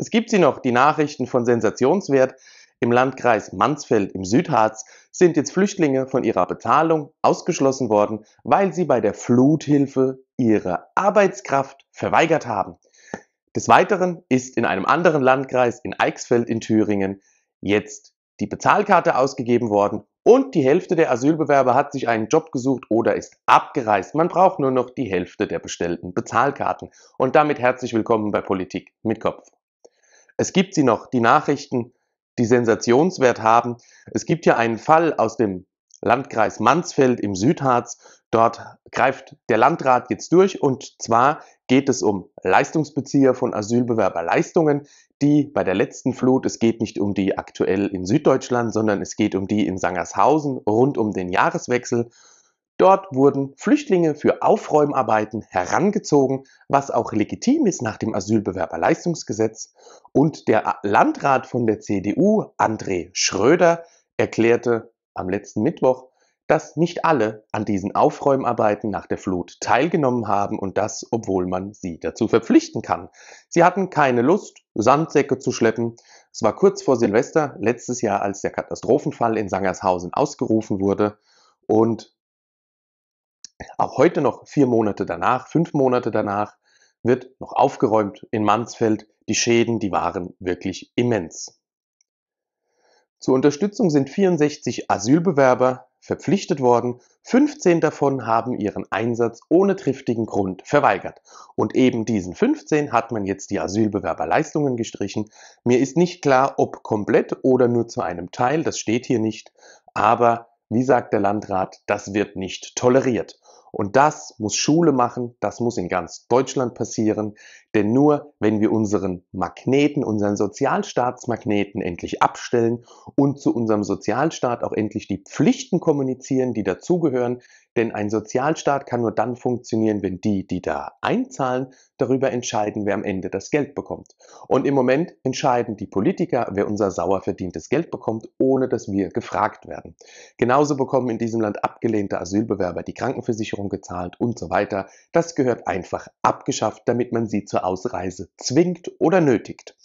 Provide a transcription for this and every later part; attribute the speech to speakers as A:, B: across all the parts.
A: Es gibt sie noch, die Nachrichten von Sensationswert. Im Landkreis Mansfeld im Südharz sind jetzt Flüchtlinge von ihrer Bezahlung ausgeschlossen worden, weil sie bei der Fluthilfe ihre Arbeitskraft verweigert haben. Des Weiteren ist in einem anderen Landkreis in Eichsfeld in Thüringen jetzt die Bezahlkarte ausgegeben worden und die Hälfte der Asylbewerber hat sich einen Job gesucht oder ist abgereist. Man braucht nur noch die Hälfte der bestellten Bezahlkarten. Und damit herzlich willkommen bei Politik mit Kopf. Es gibt sie noch, die Nachrichten, die Sensationswert haben. Es gibt ja einen Fall aus dem Landkreis Mansfeld im Südharz. Dort greift der Landrat jetzt durch und zwar geht es um Leistungsbezieher von Asylbewerberleistungen, die bei der letzten Flut, es geht nicht um die aktuell in Süddeutschland, sondern es geht um die in Sangershausen rund um den Jahreswechsel Dort wurden Flüchtlinge für Aufräumarbeiten herangezogen, was auch legitim ist nach dem Asylbewerberleistungsgesetz. Und der Landrat von der CDU, André Schröder, erklärte am letzten Mittwoch, dass nicht alle an diesen Aufräumarbeiten nach der Flut teilgenommen haben und das, obwohl man sie dazu verpflichten kann. Sie hatten keine Lust, Sandsäcke zu schleppen. Es war kurz vor Silvester letztes Jahr, als der Katastrophenfall in Sangershausen ausgerufen wurde und auch heute noch vier Monate danach, fünf Monate danach, wird noch aufgeräumt in Mansfeld. Die Schäden, die waren wirklich immens. Zur Unterstützung sind 64 Asylbewerber verpflichtet worden. 15 davon haben ihren Einsatz ohne triftigen Grund verweigert. Und eben diesen 15 hat man jetzt die Asylbewerberleistungen gestrichen. Mir ist nicht klar, ob komplett oder nur zu einem Teil, das steht hier nicht. Aber wie sagt der Landrat, das wird nicht toleriert. Und das muss Schule machen, das muss in ganz Deutschland passieren, denn nur wenn wir unseren Magneten, unseren Sozialstaatsmagneten endlich abstellen und zu unserem Sozialstaat auch endlich die Pflichten kommunizieren, die dazugehören, denn ein Sozialstaat kann nur dann funktionieren, wenn die, die da einzahlen, darüber entscheiden, wer am Ende das Geld bekommt. Und im Moment entscheiden die Politiker, wer unser sauer verdientes Geld bekommt, ohne dass wir gefragt werden. Genauso bekommen in diesem Land abgelehnte Asylbewerber die Krankenversicherung gezahlt und so weiter. Das gehört einfach abgeschafft, damit man sie zur Ausreise zwingt oder nötigt.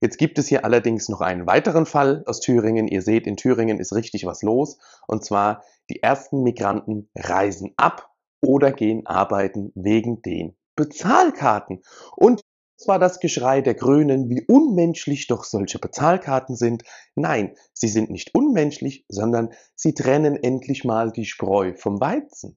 A: Jetzt gibt es hier allerdings noch einen weiteren Fall aus Thüringen. Ihr seht, in Thüringen ist richtig was los. Und zwar, die ersten Migranten reisen ab oder gehen arbeiten wegen den Bezahlkarten. Und zwar das Geschrei der Grünen, wie unmenschlich doch solche Bezahlkarten sind. Nein, sie sind nicht unmenschlich, sondern sie trennen endlich mal die Spreu vom Weizen.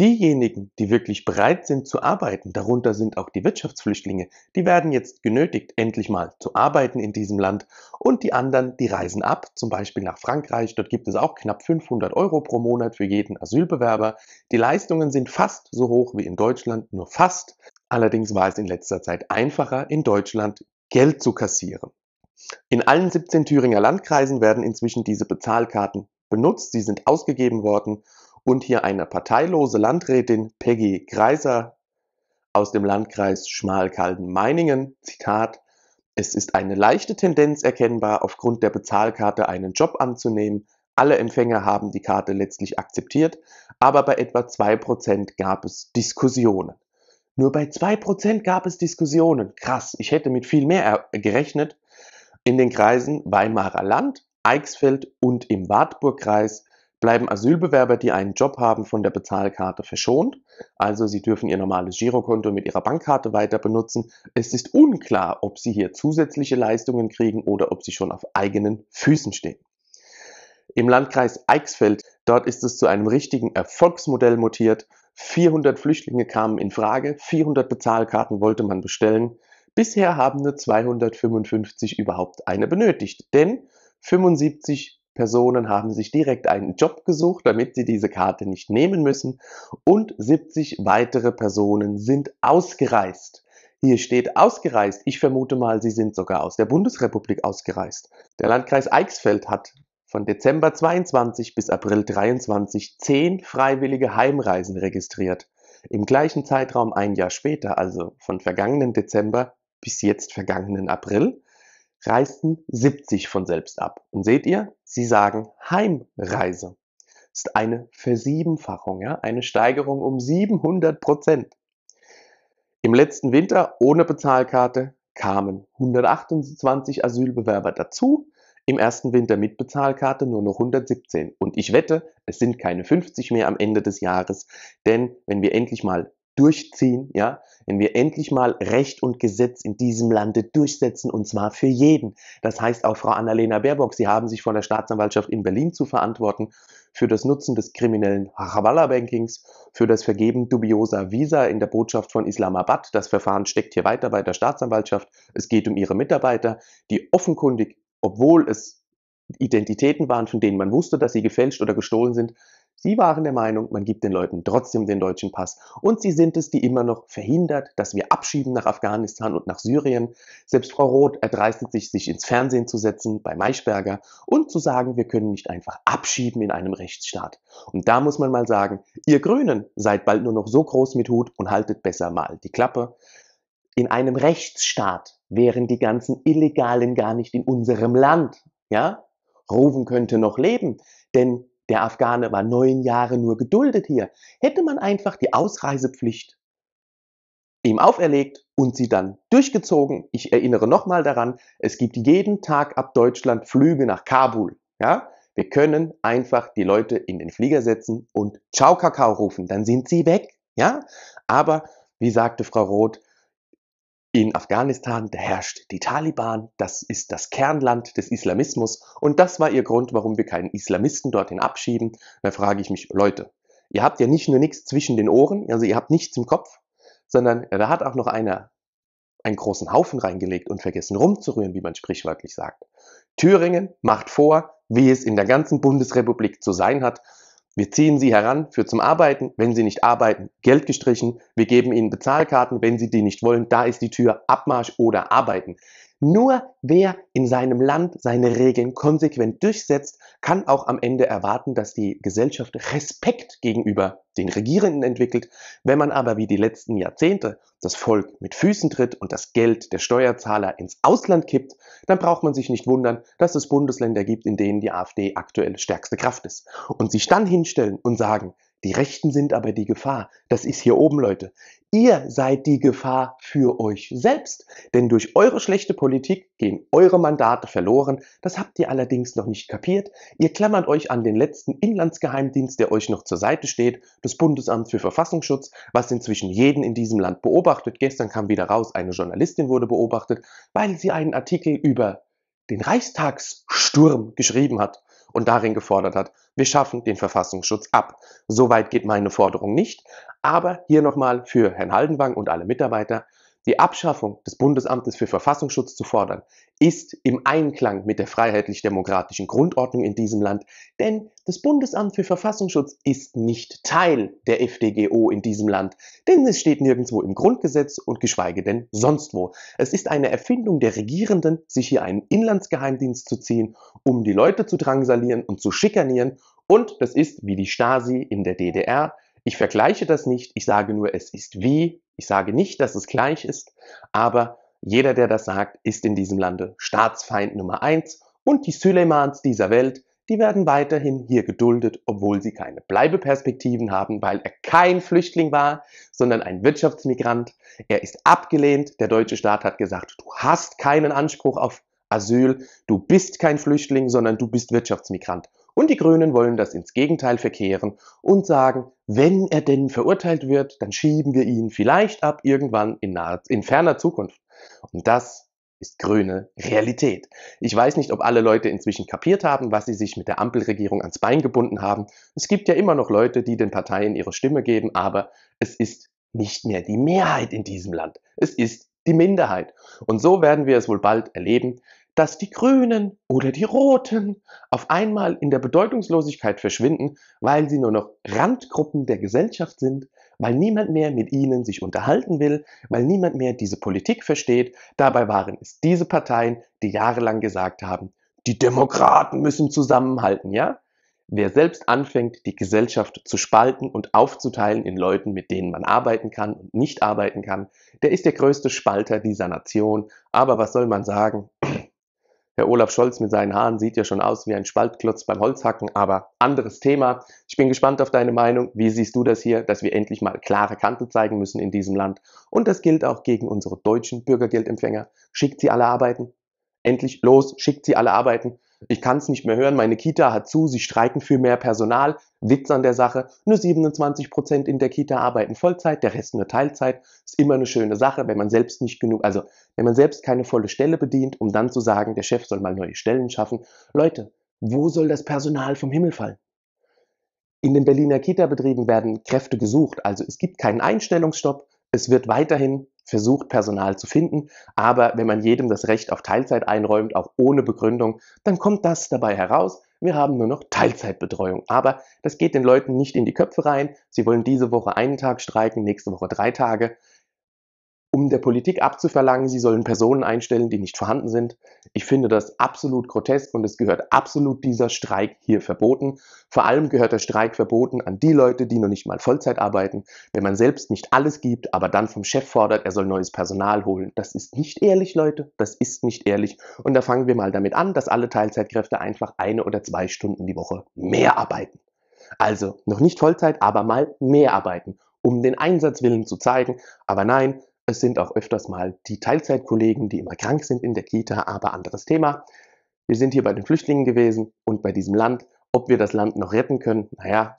A: Diejenigen, die wirklich bereit sind zu arbeiten, darunter sind auch die Wirtschaftsflüchtlinge, die werden jetzt genötigt, endlich mal zu arbeiten in diesem Land. Und die anderen, die reisen ab, zum Beispiel nach Frankreich. Dort gibt es auch knapp 500 Euro pro Monat für jeden Asylbewerber. Die Leistungen sind fast so hoch wie in Deutschland, nur fast. Allerdings war es in letzter Zeit einfacher, in Deutschland Geld zu kassieren. In allen 17 Thüringer Landkreisen werden inzwischen diese Bezahlkarten benutzt. Sie sind ausgegeben worden und hier eine parteilose Landrätin Peggy Greiser aus dem Landkreis Schmalkalden-Meiningen. Zitat: Es ist eine leichte Tendenz erkennbar, aufgrund der Bezahlkarte einen Job anzunehmen. Alle Empfänger haben die Karte letztlich akzeptiert, aber bei etwa 2% gab es Diskussionen. Nur bei 2% gab es Diskussionen. Krass, ich hätte mit viel mehr gerechnet. In den Kreisen Weimarer Land, Eichsfeld und im Wartburgkreis bleiben Asylbewerber, die einen Job haben, von der Bezahlkarte verschont. Also sie dürfen ihr normales Girokonto mit ihrer Bankkarte weiter benutzen. Es ist unklar, ob sie hier zusätzliche Leistungen kriegen oder ob sie schon auf eigenen Füßen stehen. Im Landkreis Eichsfeld, dort ist es zu einem richtigen Erfolgsmodell mutiert. 400 Flüchtlinge kamen in Frage, 400 Bezahlkarten wollte man bestellen. Bisher haben nur 255 überhaupt eine benötigt, denn 75 Personen haben sich direkt einen Job gesucht, damit sie diese Karte nicht nehmen müssen. Und 70 weitere Personen sind ausgereist. Hier steht ausgereist. Ich vermute mal, sie sind sogar aus der Bundesrepublik ausgereist. Der Landkreis Eichsfeld hat von Dezember 22 bis April 23 zehn freiwillige Heimreisen registriert. Im gleichen Zeitraum ein Jahr später, also von vergangenen Dezember bis jetzt vergangenen April, reisten 70 von selbst ab. Und seht ihr, sie sagen Heimreise. Das ist eine Versiebenfachung, ja? eine Steigerung um 700 Prozent. Im letzten Winter ohne Bezahlkarte kamen 128 Asylbewerber dazu, im ersten Winter mit Bezahlkarte nur noch 117. Und ich wette, es sind keine 50 mehr am Ende des Jahres, denn wenn wir endlich mal durchziehen, ja, wenn wir endlich mal Recht und Gesetz in diesem Lande durchsetzen und zwar für jeden. Das heißt auch Frau Annalena Baerbock, Sie haben sich von der Staatsanwaltschaft in Berlin zu verantworten für das Nutzen des kriminellen havala bankings für das Vergeben dubioser Visa in der Botschaft von Islamabad. Das Verfahren steckt hier weiter bei der Staatsanwaltschaft. Es geht um ihre Mitarbeiter, die offenkundig, obwohl es Identitäten waren, von denen man wusste, dass sie gefälscht oder gestohlen sind, Sie waren der Meinung, man gibt den Leuten trotzdem den deutschen Pass. Und sie sind es, die immer noch verhindert, dass wir abschieben nach Afghanistan und nach Syrien. Selbst Frau Roth erdreistet sich, sich ins Fernsehen zu setzen bei Maischberger und zu sagen, wir können nicht einfach abschieben in einem Rechtsstaat. Und da muss man mal sagen, ihr Grünen seid bald nur noch so groß mit Hut und haltet besser mal die Klappe. In einem Rechtsstaat wären die ganzen Illegalen gar nicht in unserem Land. Ja? Rufen könnte noch leben, denn der Afghane war neun Jahre nur geduldet hier. Hätte man einfach die Ausreisepflicht ihm auferlegt und sie dann durchgezogen. Ich erinnere nochmal daran, es gibt jeden Tag ab Deutschland Flüge nach Kabul. Ja? Wir können einfach die Leute in den Flieger setzen und Ciao Kakao rufen, dann sind sie weg. Ja? Aber wie sagte Frau Roth, in Afghanistan herrscht die Taliban, das ist das Kernland des Islamismus und das war ihr Grund, warum wir keinen Islamisten dorthin abschieben. Da frage ich mich, Leute, ihr habt ja nicht nur nichts zwischen den Ohren, also ihr habt nichts im Kopf, sondern da hat auch noch einer einen großen Haufen reingelegt und vergessen rumzurühren, wie man sprichwörtlich sagt. Thüringen macht vor, wie es in der ganzen Bundesrepublik zu sein hat, wir ziehen sie heran für zum Arbeiten. Wenn sie nicht arbeiten, Geld gestrichen. Wir geben ihnen Bezahlkarten. Wenn sie die nicht wollen, da ist die Tür Abmarsch oder Arbeiten. Nur wer in seinem Land seine Regeln konsequent durchsetzt, kann auch am Ende erwarten, dass die Gesellschaft Respekt gegenüber den Regierenden entwickelt. Wenn man aber wie die letzten Jahrzehnte das Volk mit Füßen tritt und das Geld der Steuerzahler ins Ausland kippt, dann braucht man sich nicht wundern, dass es Bundesländer gibt, in denen die AfD aktuell stärkste Kraft ist. Und sich dann hinstellen und sagen, die Rechten sind aber die Gefahr. Das ist hier oben, Leute. Ihr seid die Gefahr für euch selbst, denn durch eure schlechte Politik gehen eure Mandate verloren. Das habt ihr allerdings noch nicht kapiert. Ihr klammert euch an den letzten Inlandsgeheimdienst, der euch noch zur Seite steht, das Bundesamt für Verfassungsschutz, was inzwischen jeden in diesem Land beobachtet. Gestern kam wieder raus, eine Journalistin wurde beobachtet, weil sie einen Artikel über den Reichstagssturm geschrieben hat und darin gefordert hat, wir schaffen den Verfassungsschutz ab. Soweit geht meine Forderung nicht, aber hier nochmal für Herrn Haldenwang und alle Mitarbeiter, die Abschaffung des Bundesamtes für Verfassungsschutz zu fordern, ist im Einklang mit der freiheitlich-demokratischen Grundordnung in diesem Land, denn das Bundesamt für Verfassungsschutz ist nicht Teil der FDGO in diesem Land, denn es steht nirgendwo im Grundgesetz und geschweige denn sonst wo. Es ist eine Erfindung der Regierenden, sich hier einen Inlandsgeheimdienst zu ziehen, um die Leute zu drangsalieren und zu schikanieren und das ist wie die Stasi in der DDR ich vergleiche das nicht, ich sage nur, es ist wie, ich sage nicht, dass es gleich ist, aber jeder, der das sagt, ist in diesem Lande Staatsfeind Nummer eins und die Süleymans dieser Welt, die werden weiterhin hier geduldet, obwohl sie keine Bleibeperspektiven haben, weil er kein Flüchtling war, sondern ein Wirtschaftsmigrant. Er ist abgelehnt. Der deutsche Staat hat gesagt, du hast keinen Anspruch auf Asyl, du bist kein Flüchtling, sondern du bist Wirtschaftsmigrant. Und die Grünen wollen das ins Gegenteil verkehren und sagen, wenn er denn verurteilt wird, dann schieben wir ihn vielleicht ab irgendwann in, nahe, in ferner Zukunft. Und das ist grüne Realität. Ich weiß nicht, ob alle Leute inzwischen kapiert haben, was sie sich mit der Ampelregierung ans Bein gebunden haben. Es gibt ja immer noch Leute, die den Parteien ihre Stimme geben, aber es ist nicht mehr die Mehrheit in diesem Land. Es ist die Minderheit. Und so werden wir es wohl bald erleben, dass die Grünen oder die Roten auf einmal in der Bedeutungslosigkeit verschwinden, weil sie nur noch Randgruppen der Gesellschaft sind, weil niemand mehr mit ihnen sich unterhalten will, weil niemand mehr diese Politik versteht. Dabei waren es diese Parteien, die jahrelang gesagt haben, die Demokraten müssen zusammenhalten, ja? Wer selbst anfängt, die Gesellschaft zu spalten und aufzuteilen in Leuten, mit denen man arbeiten kann und nicht arbeiten kann, der ist der größte Spalter dieser Nation. Aber was soll man sagen? Herr Olaf Scholz mit seinen Haaren sieht ja schon aus wie ein Spaltklotz beim Holzhacken, aber anderes Thema. Ich bin gespannt auf deine Meinung. Wie siehst du das hier, dass wir endlich mal klare Kante zeigen müssen in diesem Land? Und das gilt auch gegen unsere deutschen Bürgergeldempfänger. Schickt sie alle arbeiten. Endlich los, schickt sie alle arbeiten ich kann es nicht mehr hören, meine Kita hat zu, sie streiken für mehr Personal. Witz an der Sache, nur 27 Prozent in der Kita arbeiten Vollzeit, der Rest nur Teilzeit. Ist immer eine schöne Sache, wenn man selbst nicht genug, also wenn man selbst keine volle Stelle bedient, um dann zu sagen, der Chef soll mal neue Stellen schaffen. Leute, wo soll das Personal vom Himmel fallen? In den Berliner Kita-Betrieben werden Kräfte gesucht, also es gibt keinen Einstellungsstopp. Es wird weiterhin versucht, Personal zu finden. Aber wenn man jedem das Recht auf Teilzeit einräumt, auch ohne Begründung, dann kommt das dabei heraus. Wir haben nur noch Teilzeitbetreuung. Aber das geht den Leuten nicht in die Köpfe rein. Sie wollen diese Woche einen Tag streiken, nächste Woche drei Tage um der Politik abzuverlangen, sie sollen Personen einstellen, die nicht vorhanden sind. Ich finde das absolut grotesk und es gehört absolut dieser Streik hier verboten. Vor allem gehört der Streik verboten an die Leute, die noch nicht mal Vollzeit arbeiten. Wenn man selbst nicht alles gibt, aber dann vom Chef fordert, er soll neues Personal holen. Das ist nicht ehrlich, Leute. Das ist nicht ehrlich. Und da fangen wir mal damit an, dass alle Teilzeitkräfte einfach eine oder zwei Stunden die Woche mehr arbeiten. Also noch nicht Vollzeit, aber mal mehr arbeiten um den Einsatzwillen zu zeigen. Aber nein, es sind auch öfters mal die Teilzeitkollegen, die immer krank sind in der Kita, aber anderes Thema. Wir sind hier bei den Flüchtlingen gewesen und bei diesem Land. Ob wir das Land noch retten können, naja,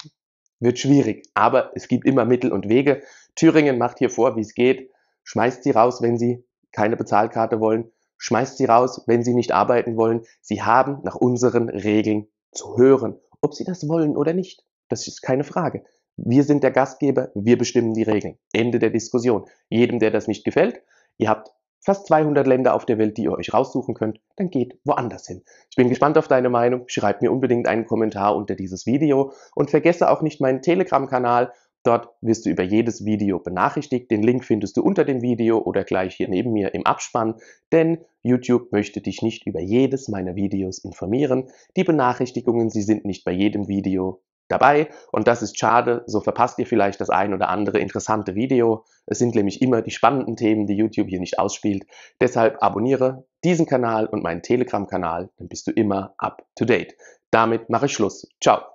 A: wird schwierig. Aber es gibt immer Mittel und Wege. Thüringen macht hier vor, wie es geht. Schmeißt sie raus, wenn sie keine Bezahlkarte wollen. Schmeißt sie raus, wenn sie nicht arbeiten wollen. Sie haben nach unseren Regeln zu hören. Ob sie das wollen oder nicht, das ist keine Frage. Wir sind der Gastgeber, wir bestimmen die Regeln. Ende der Diskussion. Jedem, der das nicht gefällt, ihr habt fast 200 Länder auf der Welt, die ihr euch raussuchen könnt, dann geht woanders hin. Ich bin gespannt auf deine Meinung. Schreib mir unbedingt einen Kommentar unter dieses Video und vergesse auch nicht meinen Telegram-Kanal. Dort wirst du über jedes Video benachrichtigt. Den Link findest du unter dem Video oder gleich hier neben mir im Abspann, denn YouTube möchte dich nicht über jedes meiner Videos informieren. Die Benachrichtigungen, sie sind nicht bei jedem Video dabei und das ist schade, so verpasst ihr vielleicht das ein oder andere interessante Video. Es sind nämlich immer die spannenden Themen, die YouTube hier nicht ausspielt. Deshalb abonniere diesen Kanal und meinen Telegram-Kanal, dann bist du immer up to date. Damit mache ich Schluss. Ciao.